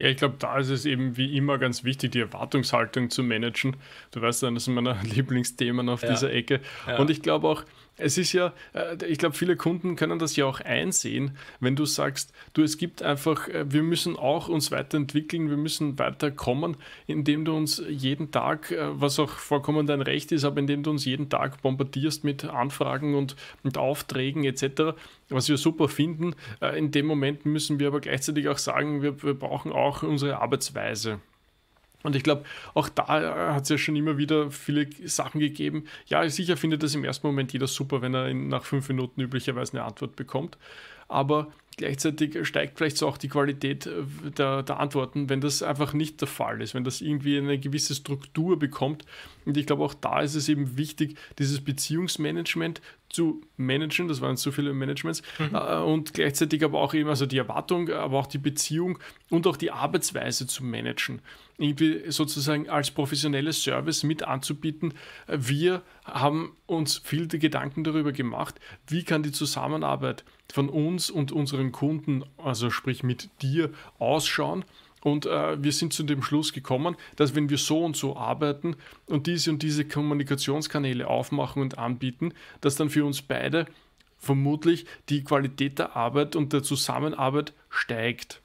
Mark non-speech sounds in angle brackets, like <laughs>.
Ja, ich glaube, da ist es eben wie immer ganz wichtig, die Erwartungshaltung zu managen. Du weißt, eines <laughs> meiner Lieblingsthemen auf ja. dieser Ecke. Ja. Und ich glaube auch, es ist ja, äh, ich glaube, viele Kunden können das ja auch einsehen, wenn du sagst, du, es gibt einfach, äh, wir müssen auch uns weiterentwickeln, wir müssen weiterkommen, indem du uns jeden Tag, äh, was auch vollkommen dein Recht ist, aber indem du uns jeden Tag bombardierst mit Anfragen und, mit Aufträgen etc., was wir super finden. In dem Moment müssen wir aber gleichzeitig auch sagen, wir, wir brauchen auch auch unsere Arbeitsweise. Und ich glaube, auch da äh, hat es ja schon immer wieder viele Sachen gegeben. Ja, sicher findet das im ersten Moment jeder super, wenn er nach fünf Minuten üblicherweise eine Antwort bekommt. Aber gleichzeitig steigt vielleicht so auch die Qualität äh, der, der, Antworten, wenn das einfach nicht der Fall ist, wenn das irgendwie eine gewisse Struktur bekommt. Und ich glaube, auch da ist es eben wichtig, dieses Beziehungsmanagement zu managen, das waren so viele Managements, mhm. Äh, und gleichzeitig aber auch eben, also die Erwartung, aber auch die Beziehung und auch die Arbeitsweise zu managen. Irgendwie sozusagen als professionelles Service mit anzubieten. Äh, wir haben uns viele Gedanken darüber gemacht, wie kann die Zusammenarbeit von uns und unseren Kunden, also sprich mit dir, ausschauen. Und äh, wir sind zu dem Schluss gekommen, dass wenn wir so und so arbeiten und diese und diese Kommunikationskanäle aufmachen und anbieten, dass dann für uns beide vermutlich die Qualität der Arbeit und der Zusammenarbeit steigt.